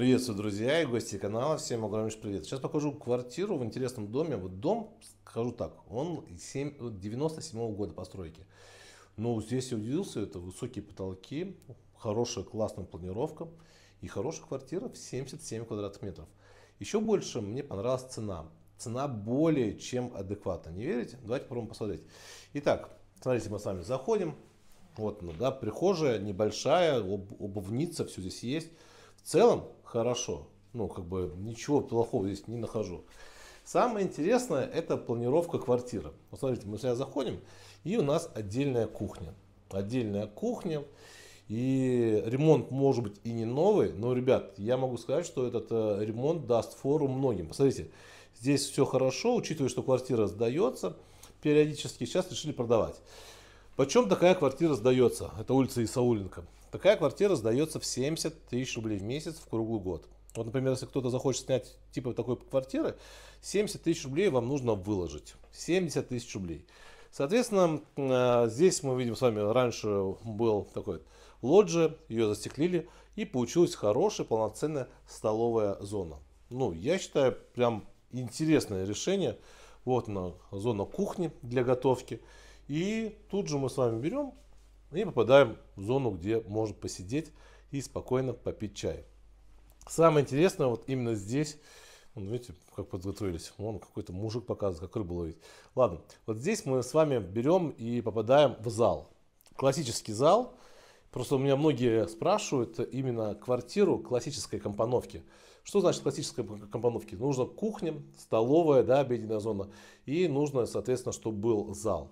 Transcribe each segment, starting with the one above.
Приветствую, друзья и гости канала. Всем огромнейший привет. Сейчас покажу квартиру в интересном доме. Вот дом, скажу так, он 97 -го года постройки. Но ну, здесь я удивился, это высокие потолки, хорошая классная планировка и хорошая квартира в 77 квадратных метров. Еще больше мне понравилась цена. Цена более чем адекватна. Не верите? Давайте попробуем посмотреть. Итак, смотрите, мы с вами заходим. Вот, ну да, прихожая небольшая, об, обувница, все здесь есть. В целом, хорошо. Ну, как бы ничего плохого здесь не нахожу. Самое интересное это планировка квартиры. Вот смотрите, мы сейчас заходим, и у нас отдельная кухня. Отдельная кухня. И ремонт может быть и не новый, но, ребят, я могу сказать, что этот э, ремонт даст фору многим. Посмотрите, здесь все хорошо, учитывая, что квартира сдается периодически, сейчас решили продавать. Почем такая квартира сдается? Это улица Исаулинка. Такая квартира сдается в 70 тысяч рублей в месяц в круглый год. Вот, например, если кто-то захочет снять типа такой квартиры, 70 тысяч рублей вам нужно выложить. 70 тысяч рублей. Соответственно, э, здесь мы видим с вами, раньше был такой лоджи, ее застеклили, и получилась хорошая полноценная столовая зона. Ну, я считаю, прям интересное решение. Вот она, зона кухни для готовки. И тут же мы с вами берем ну и попадаем в зону, где можно посидеть и спокойно попить чай. Самое интересное вот именно здесь, видите, как подготовились, вон какой-то мужик показывает, как рыбу ловить. Ладно, вот здесь мы с вами берем и попадаем в зал. Классический зал, просто у меня многие спрашивают именно квартиру классической компоновки. Что значит классическая компоновки? Нужна кухня, столовая, да, обеденная зона, и нужно, соответственно, чтобы был зал.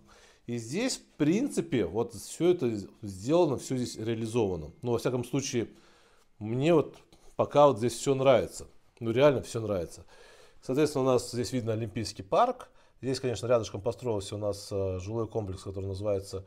И здесь, в принципе, вот все это сделано, все здесь реализовано. Но, ну, во всяком случае, мне вот пока вот здесь все нравится. Ну, реально все нравится. Соответственно, у нас здесь видно Олимпийский парк. Здесь, конечно, рядышком построился у нас э, жилой комплекс, который называется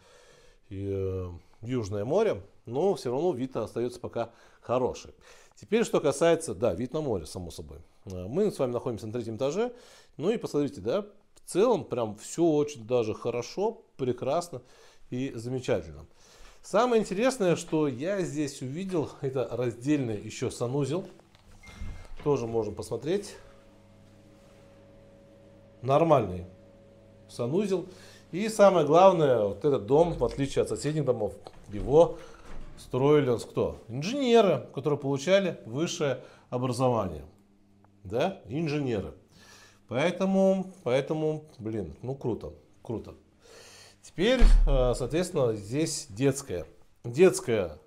э, Южное море. Но все равно вид остается пока хороший. Теперь, что касается, да, вид на море, само собой. Э, мы с вами находимся на третьем этаже. Ну и посмотрите, да, в целом прям все очень даже хорошо, прекрасно и замечательно. Самое интересное, что я здесь увидел, это раздельный еще санузел. Тоже можем посмотреть. Нормальный санузел. И самое главное, вот этот дом, в отличие от соседних домов, его строили он кто? Инженеры, которые получали высшее образование. Да, инженеры. Поэтому, поэтому, блин, ну круто, круто. Теперь, э, соответственно, здесь детская. Детская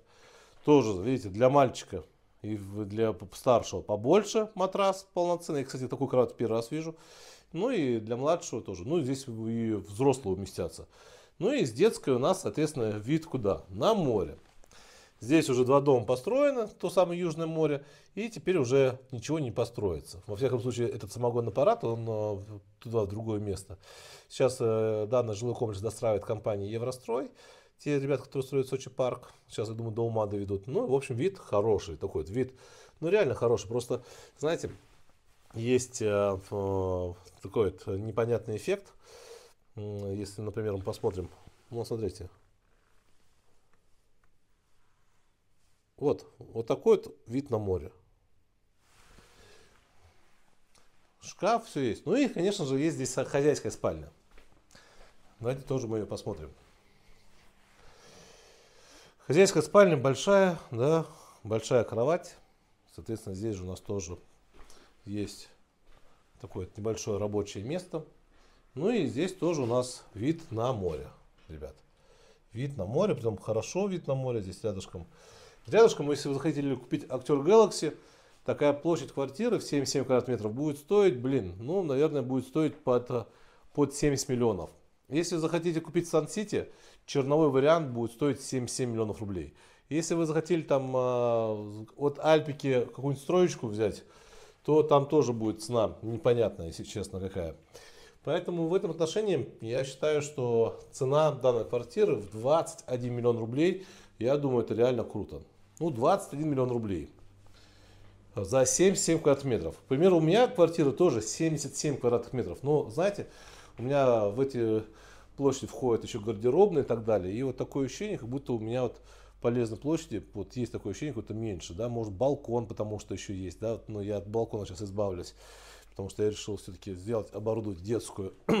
тоже, видите, для мальчика и для старшего побольше матрас полноценный. Я, кстати, такую кровать первый раз вижу. Ну и для младшего тоже. Ну, здесь и взрослые уместятся. Ну и с детской у нас, соответственно, вид куда? На море. Здесь уже два дома построено, то самое Южное море, и теперь уже ничего не построится. Во всяком случае, этот самогонный аппарат, он э, туда, в другое место. Сейчас э, данный жилой комплекс достраивает компания «Еврострой», те ребята, которые строят Сочи парк, сейчас, я думаю, до ума доведут. Ну, в общем, вид хороший такой, вид, ну, реально хороший. Просто, знаете, есть э, такой вот непонятный эффект. Если, например, мы посмотрим, ну, смотрите, Вот, вот такой вот вид на море. Шкаф, все есть. Ну и, конечно же, есть здесь хозяйская спальня. Давайте тоже мы ее посмотрим. Хозяйская спальня большая, да, большая кровать. Соответственно, здесь же у нас тоже есть такое небольшое рабочее место. Ну и здесь тоже у нас вид на море, ребят. Вид на море, прям хорошо вид на море, здесь рядышком Рядышком, если вы захотели купить Актер Galaxy, такая площадь квартиры в 77 квадратных метров будет стоить, блин, ну, наверное, будет стоить под, под 70 миллионов. Если захотите купить Сан-Сити, черновой вариант будет стоить 77 миллионов рублей. Если вы захотели там а, от Альпики какую-нибудь строечку взять, то там тоже будет цена непонятная, если честно, какая. Поэтому в этом отношении я считаю, что цена данной квартиры в 21 миллион рублей, я думаю, это реально круто ну, 21 миллион рублей за 77 квадратных метров. К примеру, у меня квартира тоже 77 квадратных метров. Но, знаете, у меня в эти площади входят еще гардеробные и так далее. И вот такое ощущение, как будто у меня вот полезной площади, вот есть такое ощущение, как будто меньше, да, может балкон, потому что еще есть, да, но я от балкона сейчас избавлюсь, потому что я решил все-таки сделать, оборудовать детскую.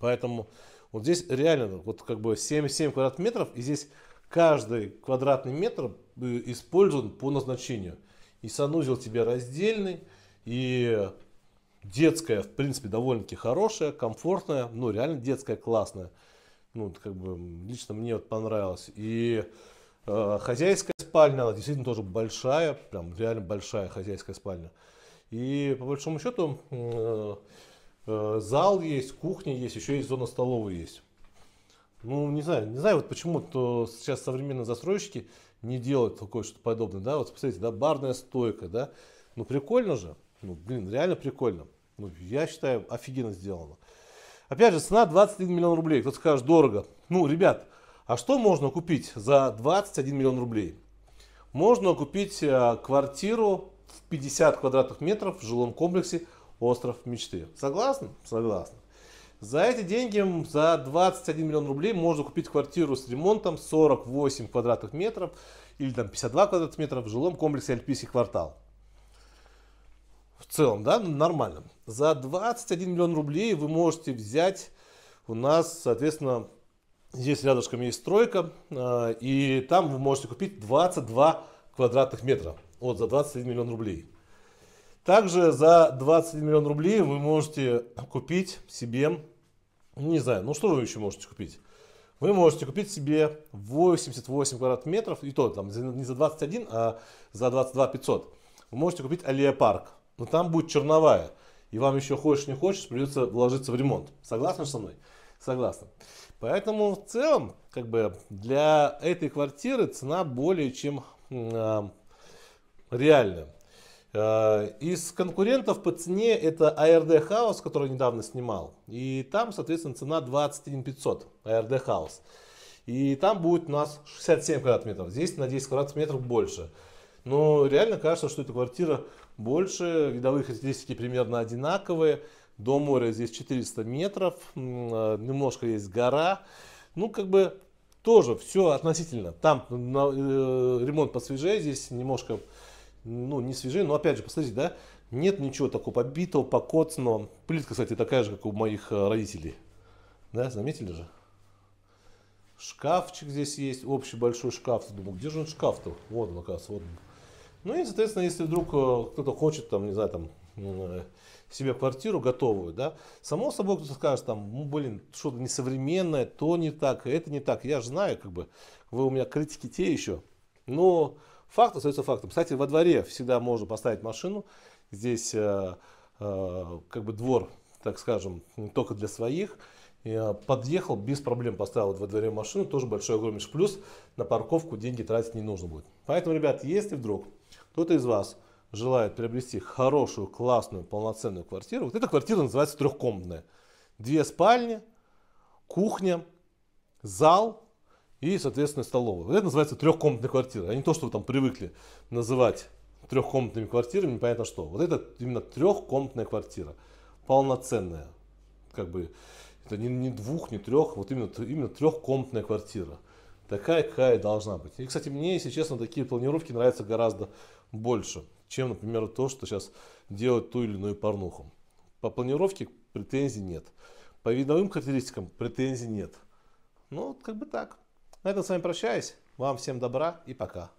Поэтому вот здесь реально вот как бы 77 квадратных метров, и здесь каждый квадратный метр использован по назначению. И санузел тебе раздельный, и детская, в принципе, довольно-таки хорошая, комфортная, ну, реально детская классная. Ну, как бы лично мне вот понравилось. И э, хозяйская спальня, она действительно тоже большая, прям реально большая хозяйская спальня. И по большому счету э, э, зал есть, кухня есть, еще есть зона столовой есть. Ну, не знаю, не знаю, вот почему-то сейчас современные застройщики не делать такое что-то подобное, да, вот посмотрите, да, барная стойка, да, ну прикольно же, ну блин, реально прикольно, ну я считаю офигенно сделано. Опять же, цена 21 миллион рублей, кто-то скажет дорого, ну ребят, а что можно купить за 21 миллион рублей? Можно купить э, квартиру в 50 квадратных метров в жилом комплексе «Остров мечты». Согласны? Согласны. За эти деньги, за 21 миллион рублей можно купить квартиру с ремонтом 48 квадратных метров или там 52 квадратных метра в жилом комплексе Альпийский квартал. В целом, да, нормально. За 21 миллион рублей вы можете взять у нас, соответственно, здесь рядышком есть стройка, э, и там вы можете купить 22 квадратных метра. Вот, за 21 миллион рублей. Также за 20 миллион рублей вы можете купить себе, не знаю, ну что вы еще можете купить? Вы можете купить себе 88 квадратных метров, и то там не за 21, а за 22 500. Вы можете купить Алиапарк, но там будет черновая. И вам еще хочешь не хочешь, придется вложиться в ремонт. Согласны со мной? Согласны. Поэтому в целом, как бы для этой квартиры цена более чем э, реальная. Э, из конкурентов по цене это ARD а House, который недавно снимал. И там, соответственно, цена 21 500 ARD House. И там будет у нас 67 квадратных метров. Здесь на 10 квадратных метров больше. Но реально кажется, что эта квартира больше. Видовые характеристики примерно одинаковые. До моря здесь 400 метров. Э, немножко есть гора. Ну, как бы тоже все относительно. Там э, ремонт посвежее, здесь немножко ну, не свежие, но опять же, посмотрите, да, нет ничего такого побитого, покоцанного. Плитка, кстати, такая же, как у моих э, родителей. Да, заметили же? Шкафчик здесь есть, общий большой шкаф. Думаю, где же он шкаф-то? Вот он, оказывается, вот он. Ну и, соответственно, если вдруг э, кто-то хочет, там, не знаю, там, э, себе квартиру готовую, да, само собой кто-то скажет, там, ну, блин, что-то несовременное, то не так, это не так. Я же знаю, как бы, вы у меня критики те еще. Но Факт остается фактом. Кстати, во дворе всегда можно поставить машину. Здесь э, э, как бы двор, так скажем, только для своих. Я э, подъехал, без проблем поставил во дворе машину, тоже большой огромный плюс. На парковку деньги тратить не нужно будет. Поэтому, ребят, если вдруг кто-то из вас желает приобрести хорошую, классную, полноценную квартиру, вот эта квартира называется трехкомнатная. Две спальни, кухня, зал и, соответственно, столовая. Вот это называется трехкомнатная квартира, а не то, что вы там привыкли называть трехкомнатными квартирами, непонятно что. Вот это именно трехкомнатная квартира, полноценная. Как бы это не, не двух, не трех, вот именно, именно трехкомнатная квартира. Такая, какая должна быть. И, кстати, мне, если честно, такие планировки нравятся гораздо больше, чем, например, то, что сейчас делают ту или иную порнуху. По планировке претензий нет. По видовым характеристикам претензий нет. Ну, как бы так. На этом с вами прощаюсь. Вам всем добра и пока.